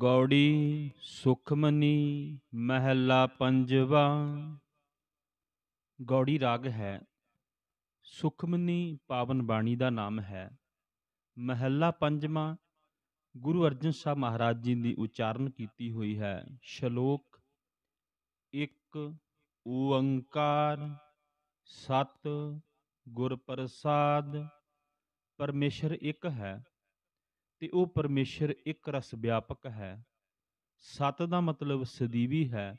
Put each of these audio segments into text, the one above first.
ਗੌੜੀ ਸੁਖਮਨੀ ਮਹਿਲਾ ਪੰਜਵਾ ਗੌੜੀ ਰਾਗ ਹੈ ਸੁਖਮਨੀ ਪਾਵਨ ਬਾਣੀ ਦਾ ਨਾਮ ਹੈ ਮਹਿਲਾ ਪੰਜਵਾ ਗੁਰੂ ਅਰਜਨ ਸਾਹਿਬ ਮਹਾਰਾਜ ਜੀ ਦੀ ਉਚਾਰਨ ਕੀਤੀ ਹੋਈ ਹੈ ਸ਼ਲੋਕ 1 ਓੰਕਾਰ ਸਤ ਗੁਰ ਪ੍ਰਸਾਦ ਪਰਮੇਸ਼ਰ ਇੱਕ ਹੈ ਤੇ ਉਹ ਪਰਮੇਸ਼ਰ ਇੱਕ ਰਸ ਵਿਆਪਕ ਹੈ ਸਤ ਦਾ ਮਤਲਬ ਸਦੀਵੀ ਹੈ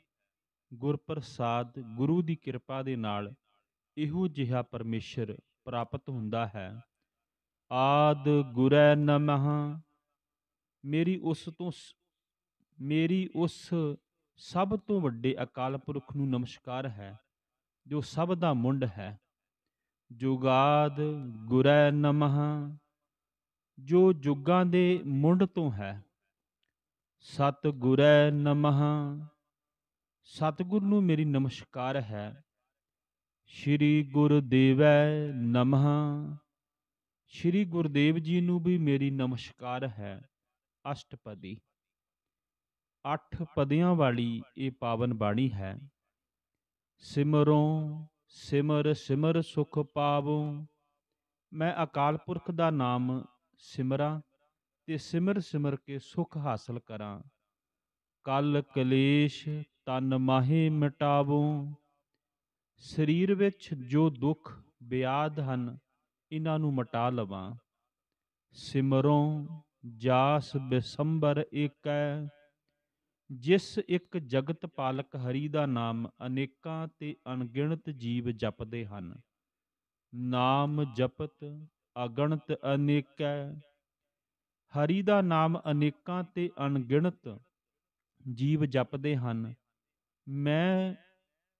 ਗੁਰਪ੍ਰਸਾਦ ਗੁਰੂ ਦੀ ਕਿਰਪਾ ਦੇ ਨਾਲ ਇਹੋ ਜਿਹਾ ਪਰਮੇਸ਼ਰ ਪ੍ਰਾਪਤ ਹੁੰਦਾ ਹੈ ਆਦ ਗੁਰੈ ਨਮਹ ਮੇਰੀ ਉਸ ਤੋਂ ਮੇਰੀ ਉਸ ਸਭ ਤੋਂ ਵੱਡੇ ਅਕਾਲ ਪੁਰਖ ਨੂੰ ਨਮਸਕਾਰ ਹੈ ਜੋ ਸਭ ਦਾ ਮੁੰਡ ਹੈ ਜੁਗਾਦ ਗੁਰੈ ਨਮਹ ਜੋ ਜੁਗਾਂ ਦੇ ਮੁੰਡ ਤੋਂ ਹੈ ਸਤ ਗੁਰੈ ਸਤ ਗੁਰ ਨੂੰ ਮੇਰੀ ਨਮਸਕਾਰ ਹੈ ਸ਼੍ਰੀ ਗੁਰਦੇਵੈ ਨਮਹ ਸ਼੍ਰੀ ਗੁਰਦੇਵ ਜੀ ਨੂੰ ਵੀ ਮੇਰੀ ਨਮਸਕਾਰ ਹੈ ਅਸ਼ਟਪਦੀ ਅੱਠ ਪਦਿਆਂ ਵਾਲੀ ਇਹ ਪਾਵਨ ਬਾਣੀ ਹੈ ਸਿਮਰੋ ਸਿਮਰ ਸਿਮਰ ਸੁਖ ਪਾਵੋ ਮੈਂ ਅਕਾਲ ਪੁਰਖ ਦਾ ਨਾਮ ਸਿਮਰਾਂ ਤੇ ਸਿਮਰ ਸਿਮਰ ਕੇ ਸੁਖ ਹਾਸਲ ਕਰਾਂ ਕਲ ਕਲੇਸ਼ ਤਨ ਮਾਹੇ ਮਿਟਾਵੋ ਸਰੀਰ ਵਿੱਚ ਜੋ ਦੁੱਖ ਬਿਆਦ ਹਨ ਇਹਨਾਂ ਨੂੰ ਮਟਾ ਲਵਾਂ ਸਿਮਰੋਂ ਜਾਸ ਬਿਸੰਬਰ ਏਕੈ ਜਿਸ ਇੱਕ ਜਗਤ ਪਾਲਕ ਹਰੀ ਦਾ ਨਾਮ ਅਨੇਕਾਂ ਤੇ ਅਣਗਿਣਤ ਜੀਵ ਜਪਦੇ ਹਨ ਨਾਮ ਜਪਤ ਅਗਣਤ ਅਨੇਕੈ ਹਰੀ ਦਾ ਨਾਮ ਅਨੇਕਾਂ ਤੇ ਅਣਗਿਣਤ ਜੀਵ ਜਪਦੇ ਹਨ ਮੈਂ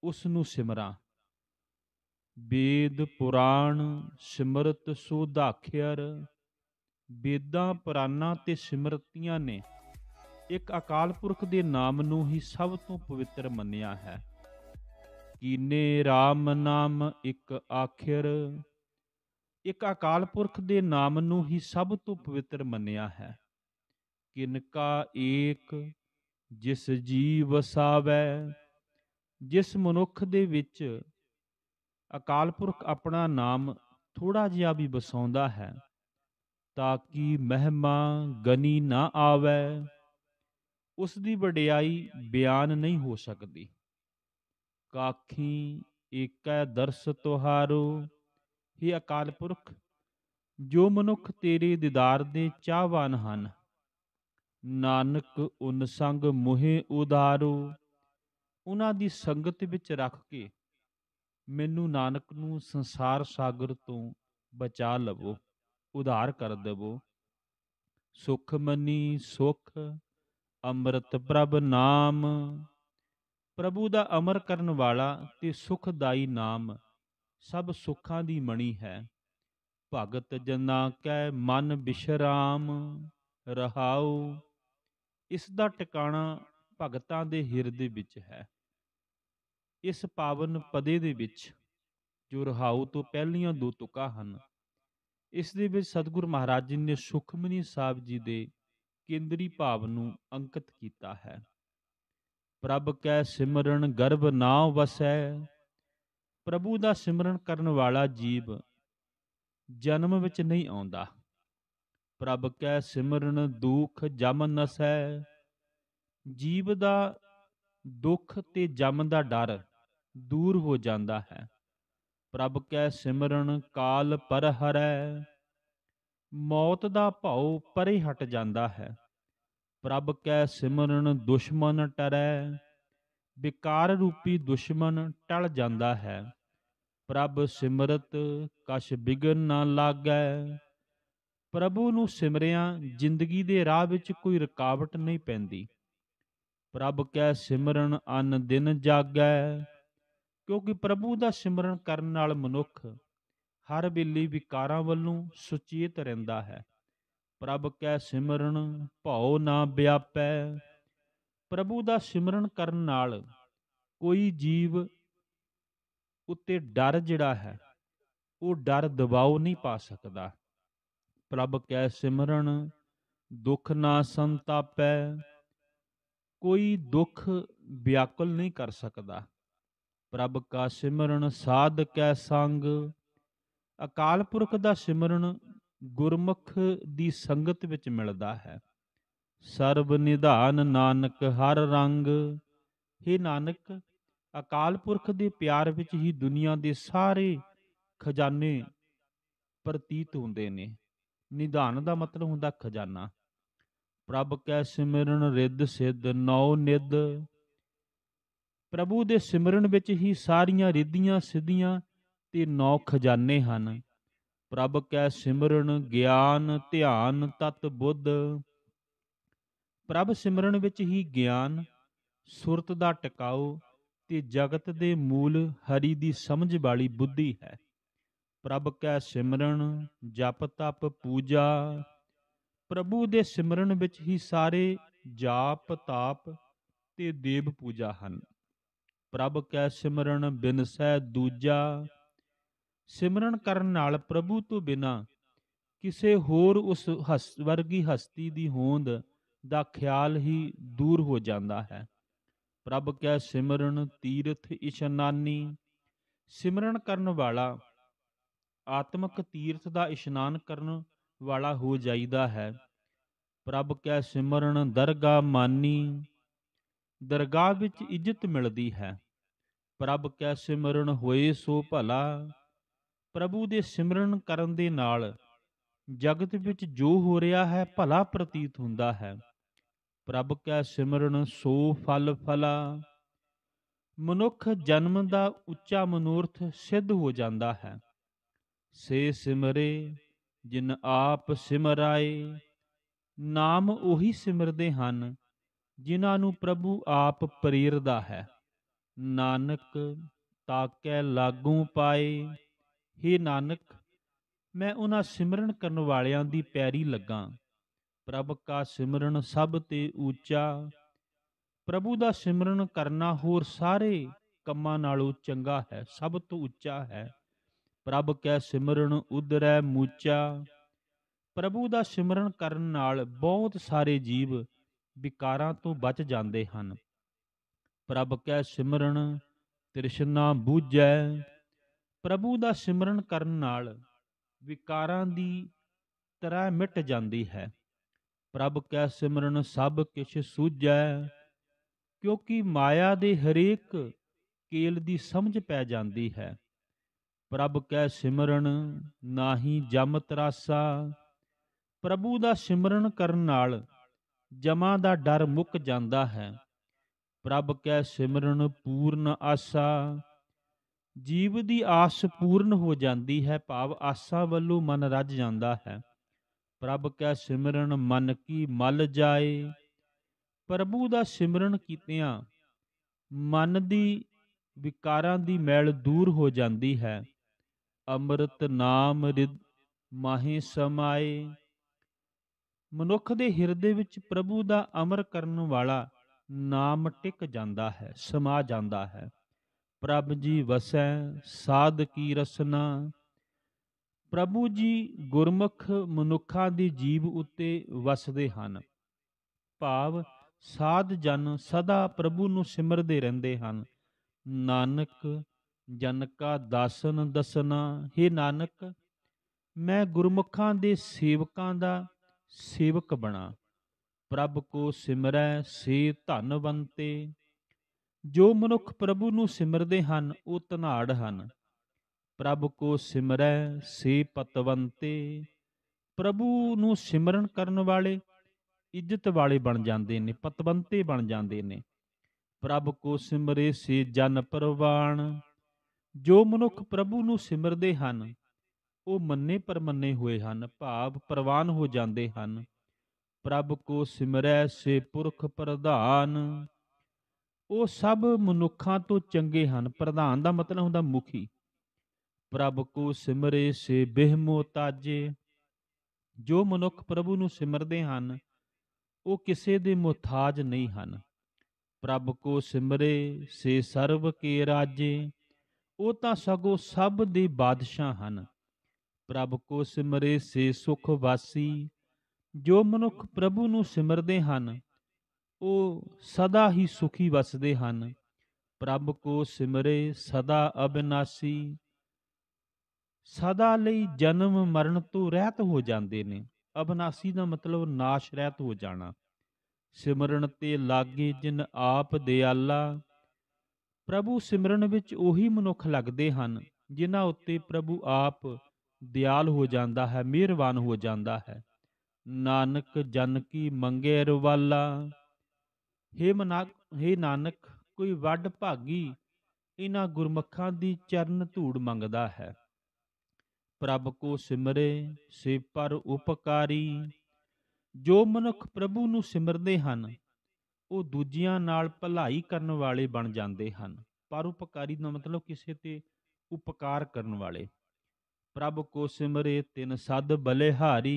ਉਸ ਨੂੰ ਸਿਮਰਾਂ ਵੇਦ ਪੁਰਾਣ ਸਿਮਰਤ ਸੁਧਾਖਿਅਰ ਵੇਦਾਂ ਪੁਰਾਣਾਂ ਤੇ ਸਿਮਰਤੀਆਂ ਨੇ ਇੱਕ ਅਕਾਲ ਪੁਰਖ ਦੇ ਨਾਮ ਨੂੰ ਹੀ ਸਭ ਤੋਂ ਪਵਿੱਤਰ ਮੰਨਿਆ ਹੈ ਕੀਨੇ RAM ਨਾਮ ਇੱਕ ਆਖਿਰ ਇੱਕ ਅਕਾਲ ਪੁਰਖ ਦੇ ਨਾਮ ਨੂੰ ਹੀ ਸਭ ਤੋਂ ਪਵਿੱਤਰ ਮੰਨਿਆ ਹੈ ਕਿਨਕਾ ਏਕ ਜਿਸ ਜੀਵ ਸਾਵੈ ਜਿਸ ਮਨੁੱਖ ਦੇ ਵਿੱਚ ਅਕਾਲ ਪੁਰਖ ਆਪਣਾ ਨਾਮ ਥੋੜਾ ਜਿਹਾ ਵੀ ਵਸਾਉਂਦਾ ਹੈ ਤਾਂ ਕਿ ਮਹਿਮਾ ਗਨੀ ਨਾ ਆਵੇ ਉਸ ਦੀ ਵਡਿਆਈ ਬਿਆਨ ਨਹੀਂ ਹੋ ਸਕਦੀ ਕਾਖੀ ਏਕੈ ਦਰਸ ਤੁਹਾਰੋ ਹੀ ਅਕਾਲ ਪੁਰਖ ਜੋ ਮਨੁੱਖ ਤੇਰੇ ਦੀਦਾਰ ਦੇ ਚਾਹਵਾਨ ਹਨ ਨਾਨਕ ਉਨ ਸੰਗ ਮੋਹਿ ਉਦਾਰੋ ਉਹਨਾਂ ਦੀ ਸੰਗਤ ਵਿੱਚ ਰੱਖ ਕੇ ਮੈਨੂੰ ਨਾਨਕ ਨੂੰ ਸੰਸਾਰ ਸਾਗਰ ਤੋਂ ਬਚਾ ਲਵੋ ਉਧਾਰ ਕਰ ਦੇਵੋ ਸੁਖ ਮਨੀ ਸੁਖ ਅੰਮ੍ਰਿਤ ਪ੍ਰਭ ਨਾਮ ਪ੍ਰਭੂ ਦਾ ਅਮਰ ਕਰਨ ਵਾਲਾ ਤੇ ਸੁਖਦਾਈ ਨਾਮ ਸਭ ਸੁੱਖਾਂ ਦੀ ਮਣੀ ਹੈ ਭਗਤ ਜਨਾ ਕੈ ਮਨ ਬਿਸ਼ਰਾਮ ਰਹਾਉ ਇਸ ਦਾ ਟਿਕਾਣਾ ਭਗਤਾਂ ਦੇ ਹਿਰਦੇ ਵਿੱਚ ਹੈ ਇਸ ਪਾਵਨ ਪਦੇ ਦੇ ਵਿੱਚ ਜੋ ਰਹਾਉ ਤੋਂ ਪਹਿਲੀਆਂ ਦੋ ਤੁਕਾਂ ਹਨ ਇਸ ਦੇ ਵਿੱਚ ਸਤਿਗੁਰ ਮਹਾਰਾਜ ਜੀ ਨੇ ਸੁਖਮਨੀ ਸਾਹਿਬ ਜੀ ਦੇ ਕੇਂਦਰੀ ਭਾਵ ਨੂੰ ਅੰਕਿਤ ਕੀਤਾ ਹੈ ਪ੍ਰਭ ਕੈ ਸਿਮਰਨ ਗਰਭ ਨਾ ਵਸੈ ਪ੍ਰਭੂ ਦਾ ਸਿਮਰਨ ਕਰਨ ਵਾਲਾ ਜੀਵ ਜਨਮ ਵਿੱਚ ਨਹੀਂ ਆਉਂਦਾ ਪ੍ਰਭ ਕੈ ਸਿਮਰਨ ਦੁਖ ਜਮ ਨਸੈ ਜੀਵ ਦਾ ਦੁੱਖ ਤੇ ਜਮ ਦਾ ਡਰ ਦੂਰ ਹੋ ਜਾਂਦਾ ਹੈ ਪ੍ਰਭ ਕੈ ਸਿਮਰਨ ਕਾਲ ਪਰ ਹਰੈ ਮੌਤ ਦਾ ਭਉ ਪਰੇ ਹਟ ਜਾਂਦਾ ਹੈ ਪ੍ਰਭ ਕੈ ਸਿਮਰਨ ਦੁਸ਼ਮਨ ਟਰੈ ਵਿਕਾਰ ਰੂਪੀ ਦੁਸ਼ਮਣ ਟਲ ਜਾਂਦਾ ਹੈ ਪ੍ਰਭ ਸਿਮਰਤ ਕਛ ਬਿਗਨ ਨਾ ਲਾਗੈ ਪ੍ਰਭੂ ਨੂੰ ਸਿਮਰਿਆ ਜ਼ਿੰਦਗੀ ਦੇ ਰਾਹ ਵਿੱਚ ਕੋਈ ਰੁਕਾਵਟ ਨਹੀਂ ਪੈਂਦੀ ਪ੍ਰਭ ਕੈ ਸਿਮਰਨ ਅਨ ਦਿਨ ਜਾਗੈ ਕਿਉਂਕਿ ਪ੍ਰਭੂ ਦਾ ਸਿਮਰਨ ਕਰਨ ਨਾਲ ਮਨੁੱਖ ਹਰ ਬਿੱਲੀ ਵਿਕਾਰਾਂ ਵੱਲੋਂ ਸੁਚੇਤ ਰਹਿੰਦਾ ਹੈ ਪ੍ਰਭ ਕੈ ਸਿਮਰਨ ਭਉ ਨਾ ਵਿਆਪੈ ਪ੍ਰਭੂ ਦਾ ਸਿਮਰਨ ਕਰਨ ਨਾਲ ਕੋਈ ਜੀਵ ਉੱਤੇ ਡਰ ਜਿਹੜਾ ਹੈ ਉਹ ਡਰ ਦਬਾਉ ਨਹੀਂ ਪਾ ਸਕਦਾ ਪ੍ਰਭ ਕੈ ਸਿਮਰਨ ਦੁੱਖ ਨਾ ਸੰਤਾਪੈ ਕੋਈ ਦੁੱਖ ਵਿਆਕੁਲ ਨਹੀਂ ਕਰ ਸਕਦਾ ਪ੍ਰਭ ਕਾ ਸਿਮਰਨ ਸਾਧ ਕੈ ਸੰਗ ਅਕਾਲ ਪੁਰਖ ਦਾ ਸਿਮਰਨ ਗੁਰਮੁਖ ਦੀ ਸੰਗਤ ਵਿੱਚ ਮਿਲਦਾ ਹੈ ਸਰਬ ਨਿਧਾਨ ਨਾਨਕ ਹਰ ਰੰਗ ਹੀ ਨਾਨਕ ਅਕਾਲ ਪੁਰਖ ਦੇ ਪਿਆਰ ਵਿੱਚ ਹੀ ਦੁਨੀਆ ਦੇ ਸਾਰੇ ਖਜ਼ਾਨੇ ਪ੍ਰਤੀਤ ਹੁੰਦੇ ਨੇ ਨਿਧਾਨ ਦਾ ਮਤਲਬ ਹੁੰਦਾ ਖਜ਼ਾਨਾ ਪ੍ਰਭ ਕੈ ਸਿਮਰਨ ਰਿੱਧ ਸਿੱਧ ਨੌ ਨਿਧ ਪ੍ਰਭੂ ਦੇ ਸਿਮਰਨ ਵਿੱਚ ਹੀ ਸਾਰੀਆਂ ਰਿੱਧੀਆਂ ਸਿੱਧੀਆਂ ਤੇ ਨੌ ਖਜ਼ਾਨੇ ਹਨ ਪ੍ਰਭ ਕੈ ਸਿਮਰਨ ਗਿਆਨ ਧਿਆਨ ਤਤ ਬੁੱਧ ਪ੍ਰਭ ਸਿਮਰਨ ਵਿੱਚ ਹੀ ਗਿਆਨ ਸੁਰਤ ਦਾ ਟਿਕਾਉ ਤੇ ਜਗਤ ਦੇ ਮੂਲ ਹਰੀ ਦੀ ਸਮਝ ਵਾਲੀ ਬੁੱਧੀ ਹੈ ਪ੍ਰਭ ਕੈ ਸਿਮਰਨ ਜਪ ਤਪ ਪੂਜਾ ਪ੍ਰਭੂ ਦੇ ਸਿਮਰਨ ਵਿੱਚ ਹੀ ਸਾਰੇ ਜਾਪ ਤਾਪ ਤੇ ਦੇਵ ਪੂਜਾ ਹਨ ਪ੍ਰਭ ਕੈ ਸਿਮਰਨ ਬਿਨ ਸਹਿ ਦੂਜਾ ਸਿਮਰਨ ਕਰਨ ਨਾਲ ਪ੍ਰਭੂ ਤੋਂ ਬਿਨਾ ਕਿਸੇ ਹੋਰ ਉਸ ਵਰਗੀ ਹਸਤੀ ਦੀ ਹੋਂਦ ਦਾ ਖਿਆਲ ਹੀ ਦੂਰ ਹੋ ਜਾਂਦਾ ਹੈ ਪ੍ਰਭ ਕੈ ਸਿਮਰਨ ਤੀਰਥ ਇਸ਼ਨਾਨੀ ਸਿਮਰਨ ਕਰਨ ਵਾਲਾ ਆਤਮਿਕ ਤੀਰਥ ਦਾ ਇਸ਼ਨਾਨ ਕਰਨ ਵਾਲਾ ਹੋ ਜਾਈਦਾ ਹੈ ਪ੍ਰਭ ਕੈ ਸਿਮਰਨ ਦਰਗਾ ਮਾਨੀ ਦਰਗਾਹ ਵਿੱਚ ਇੱਜ਼ਤ ਮਿਲਦੀ ਹੈ ਪ੍ਰਭ ਕੈ ਸਿਮਰਨ ਹੋਏ ਸੋ ਭਲਾ ਪ੍ਰਭੂ ਦੇ ਸਿਮਰਨ ਕਰਨ ਦੇ ਨਾਲ ਜਗਤ ਵਿੱਚ ਜੋ ਹੋ ਰਿਹਾ ਹੈ ਭਲਾ ਪ੍ਰਤੀਤ ਹੁੰਦਾ ਹੈ ਪ੍ਰਭ ਕੈ ਸਿਮਰਨ ਸੋ ਫਲ ਫਲਾ ਮਨੁੱਖ ਜਨਮ ਦਾ ਉੱਚਾ ਮਨੋਰਥ ਸਿੱਧ ਹੋ ਜਾਂਦਾ ਹੈ ਸੇ ਸਿਮਰੇ ਜਿਨ ਆਪ ਸਿਮਰਾਏ ਨਾਮ ਉਹੀ ਸਿਮਰਦੇ ਹਨ ਜਿਨ੍ਹਾਂ ਨੂੰ ਪ੍ਰਭੂ ਆਪ ਪ੍ਰੇਰਦਾ ਹੈ ਨਾਨਕ ਤਾਕੈ ਲਾਗੂ ਪਾਏ ਹੀ ਨਾਨਕ ਮੈਂ ਉਹਨਾਂ ਸਿਮਰਨ ਕਰਨ ਵਾਲਿਆਂ ਦੀ ਪੈਰੀ ਲੱਗਾ ਪ੍ਰਭ ਕਾ ਸਿਮਰਨ ਸਭ ਤੇ ਉੱਚਾ ਪ੍ਰਭੂ ਦਾ ਸਿਮਰਨ ਕਰਨਾ ਹੋਰ ਸਾਰੇ ਕੰਮਾਂ ਨਾਲੋਂ ਚੰਗਾ ਹੈ ਸਭ ਤੋਂ ਉੱਚਾ ਹੈ ਪ੍ਰਭ ਕੈ ਸਿਮਰਨ ਉਦਰੈ ਮੂਚਾ ਪ੍ਰਭੂ ਦਾ ਸਿਮਰਨ ਕਰਨ ਨਾਲ ਬਹੁਤ ਸਾਰੇ ਜੀਵ ਵਿਕਾਰਾਂ ਤੋਂ ਬਚ ਜਾਂਦੇ ਹਨ ਪ੍ਰਭ ਕੈ ਸਿਮਰਨ ਤ੍ਰਿਸ਼ਨਾ ਬੂਝੈ ਪ੍ਰਭੂ ਦਾ ਸਿਮਰਨ ਕਰਨ ਨਾਲ ਵਿਕਾਰਾਂ ਦੀ ਤਰ੍ਹਾਂ ਮਿਟ ਜਾਂਦੀ ਹੈ ਪ੍ਰਭ ਕੈ ਸਿਮਰਨ ਸਭ ਕਿਛ ਸੂਝੈ ਕਿਉਂਕਿ ਮਾਇਆ ਦੇ ਹਰੇਕ ਕੇਲ ਦੀ ਸਮਝ ਪੈ ਜਾਂਦੀ ਹੈ ਪ੍ਰਭ ਕੈ ਸਿਮਰਨ ਨਾਹੀ ਜਮ ਤਰਾਸਾ ਪ੍ਰਭੂ ਦਾ ਸਿਮਰਨ ਕਰਨ ਨਾਲ ਜਮਾਂ ਦਾ ਡਰ ਮੁੱਕ ਜਾਂਦਾ ਹੈ ਪ੍ਰਭ ਕੈ ਸਿਮਰਨ ਪੂਰਨ ਆਸਾ ਜੀਵ ਦੀ ਆਸ ਪੂਰਨ ਹੋ ਜਾਂਦੀ ਹੈ ਭਾਵ ਆਸਾ ਵੱਲੋਂ ਮਨ ਰੱਜ ਜਾਂਦਾ ਹੈ ਪ੍ਰਭ ਕੈ ਸਿਮਰਨ ਮਨ ਕੀ ਮਲ ਜਾਏ ਪ੍ਰਭੂ ਦਾ ਸਿਮਰਨ ਕੀਤਿਆਂ ਮਨ ਦੀ ਵਿਕਾਰਾਂ ਦੀ ਮੈਲ ਦੂਰ ਹੋ ਜਾਂਦੀ ਹੈ ਅੰਮ੍ਰਿਤ ਨਾਮ ਰਿਦ ਮਾਹੇ ਸਮਾਏ ਮਨੁੱਖ ਦੇ ਹਿਰਦੇ ਵਿੱਚ ਪ੍ਰਭੂ ਦਾ ਅਮਰ ਕਰਨ ਵਾਲਾ ਨਾਮ ਟਿਕ ਜਾਂਦਾ ਹੈ ਸਮਾ ਜਾਂਦਾ ਹੈ ਪ੍ਰਭ ਜੀ ਵਸੈ ਸਾਧ ਕੀ ਰਸਨਾ ਪ੍ਰਭੂ ਜੀ ਗੁਰਮੁਖ ਮਨੁੱਖਾਂ ਦੀ ਜੀਵ ਉੱਤੇ ਵਸਦੇ ਹਨ ਭਾਵ ਸਾਧ ਜਨ ਸਦਾ ਪ੍ਰਭੂ ਨੂੰ ਸਿਮਰਦੇ ਰਹਿੰਦੇ ਹਨ ਨਾਨਕ ਜਨ ਕਾ ਦਾਸਨ ਦਸਨਾ ਹੈ ਨਾਨਕ ਮੈਂ ਗੁਰਮੁਖਾਂ ਦੇ ਸੇਵਕਾਂ ਦਾ ਸੇਵਕ ਬਣਾ ਪ੍ਰਭ ਕੋ ਸਿਮਰੈ ਸੇ ਧਨਵੰਤੇ ਜੋ ਮਨੁੱਖ ਪ੍ਰਭੂ ਨੂੰ ਸਿਮਰਦੇ ਹਨ ਉਹ ਧਨਾੜ ਹਨ ਪ੍ਰਭ ਕੋ ਸਿਮਰੈ ਸੇ ਪਤਵੰਤੇ ਪ੍ਰਭੂ ਨੂੰ ਸਿਮਰਨ ਕਰਨ ਵਾਲੇ ਇੱਜ਼ਤ ਵਾਲੇ ਬਣ ਜਾਂਦੇ ਨੇ ਪਤਵੰਤੇ ਬਣ ਜਾਂਦੇ ਨੇ ਪ੍ਰਭ ਕੋ ਸਿਮਰੇ ਸੇ ਜਨ ਪਰਵਾਣ ਜੋ ਮਨੁੱਖ ਪ੍ਰਭੂ ਨੂੰ ਸਿਮਰਦੇ ਹਨ ਉਹ ਮੰਨੇ ਪਰਮੰਨੇ ਹੋਏ ਹਨ ਭਾਵ ਪ੍ਰਵਾਨ ਹੋ ਜਾਂਦੇ ਹਨ ਪ੍ਰਭ ਕੋ ਸਿਮਰੈ ਸੇ ਪੁਰਖ ਪ੍ਰਧਾਨ ਉਹ ਸਭ ਮਨੁੱਖਾਂ ਤੋਂ ਚੰਗੇ ਹਨ ਪ੍ਰਧਾਨ ਦਾ ਮਤਲਬ ਹੁੰਦਾ ਮੁਖੀ ਪ੍ਰਭ ਕੋ ਸਿਮਰੇ ਸੇ ਬਿਹਮੋ ਤਾਜੇ ਜੋ ਮਨੁੱਖ ਪ੍ਰਭੂ ਨੂੰ ਸਿਮਰਦੇ ਹਨ ਉਹ ਕਿਸੇ ਦੇ ਮੁਤਾਜ ਨਹੀਂ ਹਨ ਪ੍ਰਭ ਕੋ ਸਿਮਰੇ ਸੇ ਸਰਬ ਕੇ ਰਾਜੇ ਉਹ ਤਾਂ ਸਗੋ ਸਭ ਦੇ ਬਾਦਸ਼ਾਹ ਹਨ ਪ੍ਰਭ ਕੋ ਸਿਮਰੇ ਸੇ ਸੁਖ ਵਾਸੀ ਜੋ ਮਨੁੱਖ ਪ੍ਰਭੂ ਨੂੰ ਸਿਮਰਦੇ ਹਨ ਉਹ ਸਦਾ ਹੀ ਸੁਖੀ ਵਸਦੇ ਹਨ ਪ੍ਰਭ ਕੋ ਸਿਮਰੇ ਸਦਾ ਅਬਿਨਾਸੀ ਸਦਾ ਲਈ ਜਨਮ ਮਰਨ ਤੋਂ ਰਹਿਤ ਹੋ ਜਾਂਦੇ ਨੇ ਅਬਨਾਸੀ ਦਾ ਮਤਲਬ ਨਾਸ਼ ਰਹਿਤ ਹੋ ਜਾਣਾ ਸਿਮਰਨ ਤੇ ਲਾਗੇ ਜਿਨ ਆਪ ਦਿਆਲਾ ਪ੍ਰਭੂ ਸਿਮਰਨ ਵਿੱਚ ਉਹੀ ਮਨੁੱਖ ਲੱਗਦੇ ਹਨ ਜਿਨ੍ਹਾਂ ਉੱਤੇ ਪ੍ਰਭੂ ਆਪ ਦਿਆਲ ਹੋ ਜਾਂਦਾ ਹੈ ਮਿਹਰਬਾਨ ਹੋ ਜਾਂਦਾ ਹੈ ਨਾਨਕ ਜਨ ਕੀ ਮੰਗੇ ਰਵਾਲਾ ਹੇ ਮਨਾਕ ਹੇ ਨਾਨਕ ਕੋਈ ਵੱਡ ਭਾਗੀ ਇਹਨਾਂ ਗੁਰਮਖਾਂ ਦੀ ਚਰਨ ਧੂੜ ਮੰਗਦਾ ਹੈ ਪ੍ਰਭ ਕੋ ਸਿਮਰੇ ਸੇ ਪਰ ਉਪਕਾਰੀ ਜੋ ਮਨੁੱਖ ਪ੍ਰਭੂ ਨੂੰ ਸਿਮਰਦੇ ਹਨ ਉਹ ਦੂਜਿਆਂ ਨਾਲ ਭਲਾਈ ਕਰਨ ਵਾਲੇ ਬਣ ਜਾਂਦੇ ਹਨ ਪਰ ਉਪਕਾਰੀ ਦਾ ਮਤਲਬ ਕਿਸੇ ਤੇ ਉਪਕਾਰ ਕਰਨ ਵਾਲੇ ਪ੍ਰਭ ਕੋ ਸਿਮਰੇ ਤਿਨ ਸਦ ਬਲੇਹਾਰੀ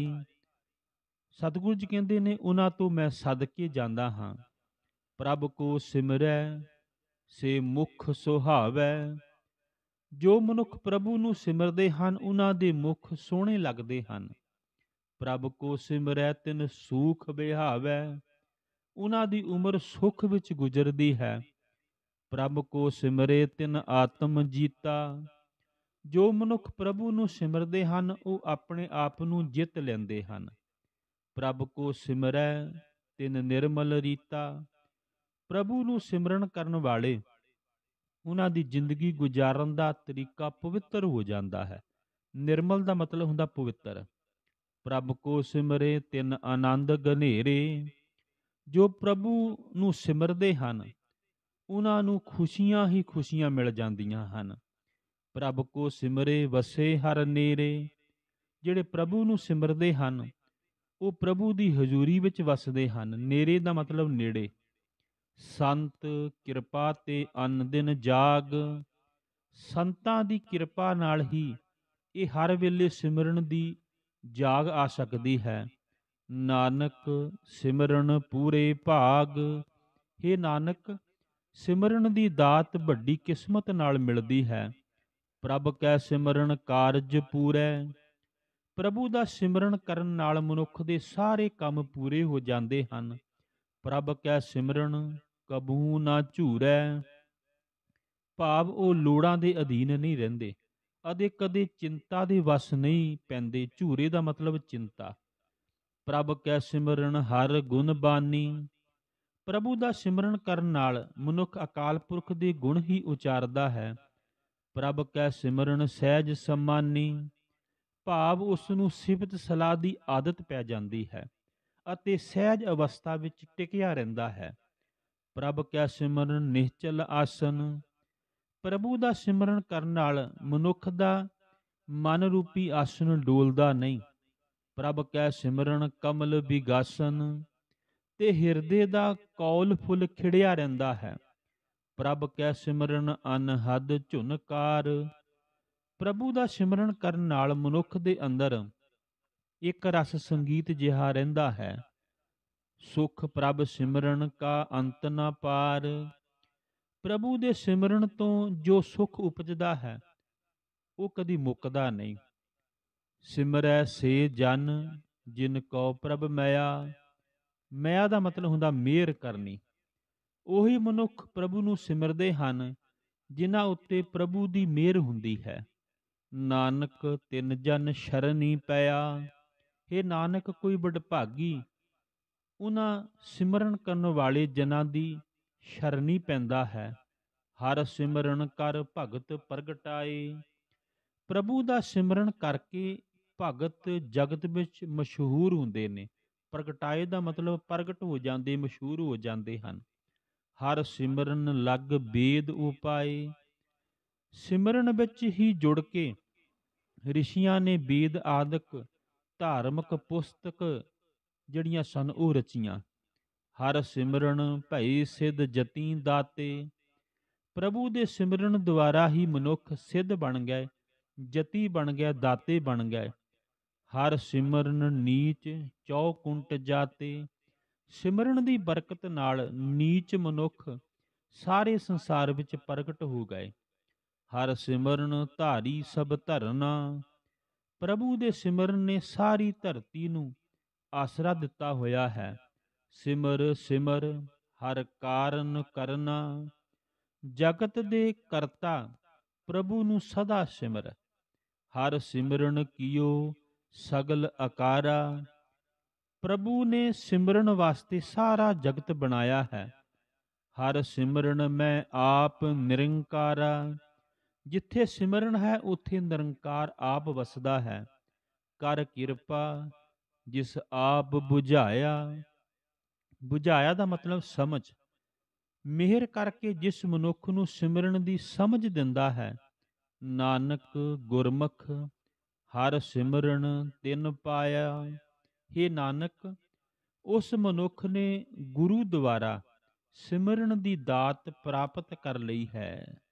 ਸਤਿਗੁਰੂ ਜੀ ਕਹਿੰਦੇ ਨੇ ਉਹਨਾਂ ਤੋਂ ਮੈਂ ਸਦਕੇ ਜਾਂਦਾ ਹਾਂ ਪ੍ਰਭ ਕੋ ਸਿਮਰੈ ਸੇ ਮੁਖ ਸੁਹਾਵੈ ਜੋ ਮਨੁੱਖ ਪ੍ਰਭੂ ਨੂੰ ਸਿਮਰਦੇ ਹਨ ਉਹਨਾਂ ਦੇ ਮੁਖ ਸੋਹਣੇ ਲੱਗਦੇ ਹਨ ਪ੍ਰਭ ਕੋ ਸਿਮਰੈ ਤਿਨ ਸੂਖ ਬਿਹਾਵੈ ਉਹਨਾਂ ਦੀ ਉਮਰ ਸੁਖ ਵਿੱਚ ਗੁਜ਼ਰਦੀ ਹੈ ਪ੍ਰਭ ਕੋ ਸਿਮਰੇ ਤਿਨ ਆਤਮ ਜੀਤਾ ਜੋ ਮਨੁੱਖ ਪ੍ਰਭੂ ਨੂੰ ਸਿਮਰਦੇ ਹਨ ਉਹ ਆਪਣੇ ਆਪ ਨੂੰ ਜਿੱਤ ਲੈਂਦੇ ਹਨ ਪ੍ਰਭ ਕੋ ਸਿਮਰੈ ਤਿਨ ਨਿਰਮਲ ਰੀਤਾ ਪ੍ਰਭੂ ਨੂੰ ਸਿਮਰਨ ਕਰਨ ਵਾਲੇ ਉਹਨਾਂ ਦੀ ਜ਼ਿੰਦਗੀ ਗੁਜ਼ਾਰਨ ਦਾ ਤਰੀਕਾ ਪਵਿੱਤਰ ਹੋ ਜਾਂਦਾ ਹੈ ਨਿਰਮਲ ਦਾ ਮਤਲਬ ਹੁੰਦਾ ਪਵਿੱਤਰ ਪ੍ਰਭ ਕੋ ਸਿਮਰੇ ਤਿੰਨ ਆਨੰਦ ਗਨੇਰੇ ਜੋ ਪ੍ਰਭੂ ਨੂੰ ਸਿਮਰਦੇ ਹਨ ਉਹਨਾਂ ਨੂੰ ਖੁਸ਼ੀਆਂ ਹੀ ਖੁਸ਼ੀਆਂ ਮਿਲ ਜਾਂਦੀਆਂ ਹਨ ਪ੍ਰਭ ਕੋ ਸਿਮਰੇ ਵਸੇ ਹਰ ਨੇਰੇ ਜਿਹੜੇ ਪ੍ਰਭੂ ਨੂੰ ਸਿਮਰਦੇ ਹਨ ਉਹ ਪ੍ਰਭੂ ਦੀ ਹਜ਼ੂਰੀ ਵਿੱਚ ਵਸਦੇ ਹਨ ਨੇਰੇ ਦਾ ਮਤਲਬ ਨੇੜੇ ਸੰਤ ਕਿਰਪਾ ਤੇ ਅੰਨ ਦਿਨ ਜਾਗ ਸੰਤਾਂ ਦੀ ਕਿਰਪਾ ਨਾਲ ਹੀ ਇਹ ਹਰ ਵੇਲੇ ਸਿਮਰਨ ਦੀ ਜਾਗ ਆ ਸਕਦੀ ਹੈ ਨਾਨਕ ਸਿਮਰਨ ਪੂਰੇ ਭਾਗ हे ਨਾਨਕ ਸਿਮਰਨ ਦੀ ਦਾਤ ਵੱਡੀ ਕਿਸਮਤ ਨਾਲ ਮਿਲਦੀ ਹੈ ਪ੍ਰਭ ਕੈ ਸਿਮਰਨ ਕਾਰਜ ਪੂਰੈ ਪ੍ਰਭੂ ਦਾ ਸਿਮਰਨ ਕਰਨ ਨਾਲ ਮਨੁੱਖ ਦੇ ਸਾਰੇ ਕੰਮ ਪੂਰੇ ਹੋ ਜਾਂਦੇ ਹਨ ਪ੍ਰਭ ਕੈ ਸਿਮਰਨ ਕਬੂ ਨਾ ਝੂਰੈ ਭਾਵ ਉਹ ਲੋੜਾਂ ਦੇ ਅਧੀਨ ਨਹੀਂ ਰਹਿੰਦੇ ਅਦੇ ਕਦੇ ਚਿੰਤਾ ਦੇ ਵਸ ਨਹੀਂ ਪੈਂਦੇ ਝੂਰੇ ਦਾ ਮਤਲਬ ਚਿੰਤਾ ਪ੍ਰਭ ਕੈ ਸਿਮਰਨ ਹਰ ਗੁਣ ਬਾਨੀ ਪ੍ਰਭੂ ਦਾ ਸਿਮਰਨ ਕਰਨ ਨਾਲ ਮਨੁੱਖ ਅਕਾਲ ਪੁਰਖ ਦੇ ਗੁਣ ਹੀ ਉਚਾਰਦਾ ਹੈ ਪ੍ਰਭ ਕੈ ਸਿਮਰਨ ਸਹਿਜ ਸਮਾਨੀ ਭਾਵ ਉਸ ਨੂੰ ਸਿਫਤ ਸਲਾਹ ਦੀ ਆਦਤ ਪੈ ਜਾਂਦੀ ਹੈ ਅਤੇ ਸਹਿਜ ਅਵਸਥਾ ਵਿੱਚ ਟਿਕਿਆ ਰਹਿੰਦਾ ਹੈ ਪ੍ਰਭ ਕੈ ਸਿਮਰਨ ਨਿਹਚਲ ਆਸਨ ਪ੍ਰਭੂ ਦਾ ਸਿਮਰਨ ਕਰਨ ਨਾਲ ਮਨੁੱਖ ਦਾ ਮਨ ਰੂਪੀ ਆਸਨ ਡੋਲਦਾ ਨਹੀਂ ਪ੍ਰਭ ਕੈ ਸਿਮਰਨ ਕਮਲ ਵਿਗਾਸਨ ਤੇ ਹਿਰਦੇ ਦਾ ਕੌਲ ਫੁੱਲ ਖਿੜਿਆ ਰਹਿੰਦਾ ਹੈ ਪ੍ਰਭ ਕੈ ਸਿਮਰਨ ਅਨਹਦ ਝੁਨਕਾਰ ਪ੍ਰਭੂ ਦਾ ਸਿਮਰਨ ਕਰਨ ਨਾਲ ਮਨੁੱਖ ਦੇ ਅੰਦਰ ਇੱਕ ਰਸ ਸੰਗੀਤ ਜਿਹਾ ਰਹਿੰਦਾ ਹੈ ਸੁਖ ਪ੍ਰਭ ਸਿਮਰਨ ਕਾ ਅੰਤ ਨਾ ਪਾਰ ਪ੍ਰਭੂ ਦੇ ਸਿਮਰਨ ਤੋਂ ਜੋ ਸੁਖ ਉਪਜਦਾ ਹੈ ਉਹ ਕਦੀ ਮੁੱਕਦਾ ਨਹੀਂ ਸਿਮਰੈ ਸੇ ਜਨ ਜਿਨ ਕੋ ਪ੍ਰਭ ਮਇਆ ਮਇਆ ਦਾ ਮਤਲਬ ਹੁੰਦਾ ਮੇਰ ਕਰਨੀ ਉਹੀ ਮਨੁੱਖ ਪ੍ਰਭੂ ਨੂੰ ਸਿਮਰਦੇ ਹਨ ਜਿਨ੍ਹਾਂ ਉੱਤੇ ਪ੍ਰਭੂ ਦੀ ਮਿਹਰ ਹੁੰਦੀ ਹੈ ਨਾਨਕ ਤਿੰਨ ਜਨ ਸ਼ਰਨੀ ਪਿਆ हे ਨਾਨਕ ਕੋਈ ਵਡਭਾਗੀ ਉਹਨਾਂ ਸਿਮਰਨ ਕਰਨ ਵਾਲੇ ਜਨਾਂ ਦੀ ਸ਼ਰਨੀ ਪੈਂਦਾ ਹੈ ਹਰ ਸਿਮਰਨ ਕਰ ਭਗਤ ਪ੍ਰਗਟਾਏ ਪ੍ਰਭੂ ਦਾ ਸਿਮਰਨ ਕਰਕੇ ਭਗਤ ਜਗਤ ਵਿੱਚ ਮਸ਼ਹੂਰ ਹੁੰਦੇ ਨੇ ਪ੍ਰਗਟਾਏ ਦਾ ਮਤਲਬ ਪ੍ਰਗਟ ਹੋ ਜਾਂਦੇ ਮਸ਼ਹੂਰ ਹੋ ਜਾਂਦੇ ਹਨ ਹਰ ਸਿਮਰਨ ਲੱਗ ਬੇਦ ਉਪਾਏ ਸਿਮਰਨ ਵਿੱਚ ਹੀ ਜੁੜ ਕੇ ਰਿਸ਼ੀਆਂ ਨੇ ਬੇਦ ਆਦਿਕ ਧਾਰਮਿਕ ਪੁਸਤਕ ਜਿਹੜੀਆਂ ਸਨ ਉਹ ਰਚੀਆਂ ਹਰ ਸਿਮਰਨ ਭਈ ਸਿੱਧ ਜਤੀ ਦਾਤੇ ਪ੍ਰਭੂ ਦੇ ਸਿਮਰਨ ਦੁਆਰਾ ਹੀ ਮਨੁੱਖ ਸਿੱਧ ਬਣ ਗਏ ਜਤੀ ਬਣ ਗਿਆ ਦਾਤੇ ਬਣ ਗਏ ਹਰ ਸਿਮਰਨ ਨੀਚ ਚੌਕੁੰਟ ਜਾਤੇ ਸਿਮਰਨ ਦੀ ਬਰਕਤ ਨਾਲ ਨੀਚ ਮਨੁੱਖ ਸਾਰੇ ਸੰਸਾਰ ਵਿੱਚ ਪ੍ਰਗਟ ਹੋ ਗਏ ਹਰ ਸਿਮਰਨ ਧਾਰੀ ਸਭ ਧਰਨਾ ਪ੍ਰਭੂ ਦੇ ਸਿਮਰਨ ਨੇ ਸਾਰੀ ਧਰਤੀ ਨੂੰ ਆਸਰਾ ਦਿੱਤਾ ਹੋਇਆ ਹੈ ਸਿਮਰ ਸਿਮਰ ਹਰ ਕਾਰਨ ਕਰਨਾ ਜਗਤ ਦੇ ਕਰਤਾ ਪ੍ਰਭੂ ਨੂੰ ਸਦਾ ਸਿਮਰ ਹਰ ਸਿਮਰਨ ਕੀਓ ਸਗਲ ਆਕਾਰਾ ਪ੍ਰਭੂ ਨੇ ਸਿਮਰਨ ਵਾਸਤੇ ਸਾਰਾ ਜਗਤ ਬਣਾਇਆ ਹੈ ਹਰ ਸਿਮਰਨ ਮੈਂ ਆਪ ਨਿਰੰਕਾਰਾ ਜਿੱਥੇ ਸਿਮਰਨ ਹੈ ਉਥੇ ਨਿਰੰਕਾਰ ਆਪ ਵਸਦਾ ਹੈ ਕਰ ਕਿਰਪਾ ਜਿਸ ਆਪ 부ਝਾਇਆ 부ਝਾਇਆ ਦਾ ਮਤਲਬ ਸਮਝ ਮਿਹਰ ਕਰਕੇ ਜਿਸ ਮਨੁੱਖ ਨੂੰ ਸਿਮਰਨ ਦੀ ਸਮਝ ਦਿੰਦਾ ਹੈ ਨਾਨਕ ਗੁਰਮਖ ਹਰ ਸਿਮਰਨ ਤਿਨ ਪਾਇਆ ਏ ਨਾਨਕ ਉਸ ਮਨੁੱਖ ਨੇ ਗੁਰੂ ਦੁਆਰਾ ਸਿਮਰਨ ਦੀ ਦਾਤ ਪ੍ਰਾਪਤ ਕਰ ਲਈ ਹੈ